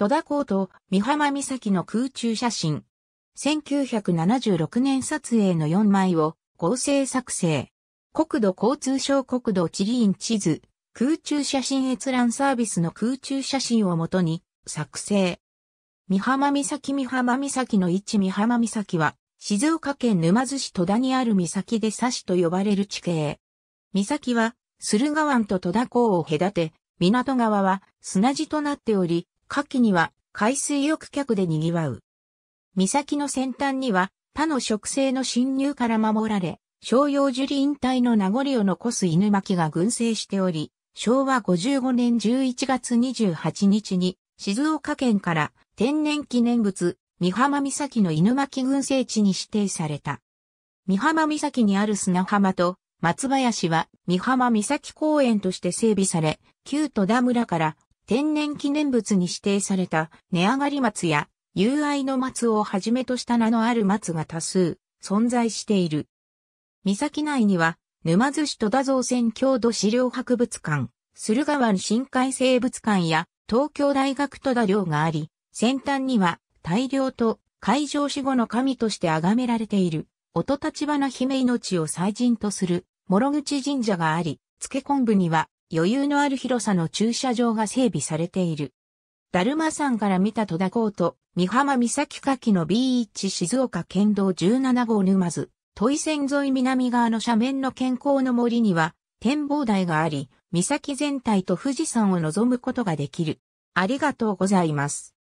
戸田港と三浜岬の空中写真。1976年撮影の4枚を合成作成。国土交通省国土地理院地図、空中写真閲覧サービスの空中写真をもとに作成。三浜岬三浜岬の位置浜岬は静岡県沼津市戸田にある岬で差しと呼ばれる地形。岬は駿河湾と戸田港を隔て、港側は砂地となっており、夏季には海水浴客で賑わう。岬の先端には他の植生の侵入から守られ、商用樹林帯の名残を残す犬巻が群生しており、昭和55年11月28日に静岡県から天然記念物三浜岬の犬巻群生地に指定された。三浜岬にある砂浜と松林は三浜岬公園として整備され、旧戸田村から天然記念物に指定された値上がり松や友愛の松をはじめとした名のある松が多数存在している。岬内には沼津市戸田造船郷土資料博物館、駿河湾深海生物館や東京大学戸田寮があり、先端には大量と海上死後の神として崇められている、音立花姫命を祭神とする諸口神社があり、漬け昆布には余裕のある広さの駐車場が整備されている。るまさ山から見た戸田港と三浜三崎柿の B1 静岡県道17号沼津、都井線沿い南側の斜面の健康の森には展望台があり、三崎全体と富士山を望むことができる。ありがとうございます。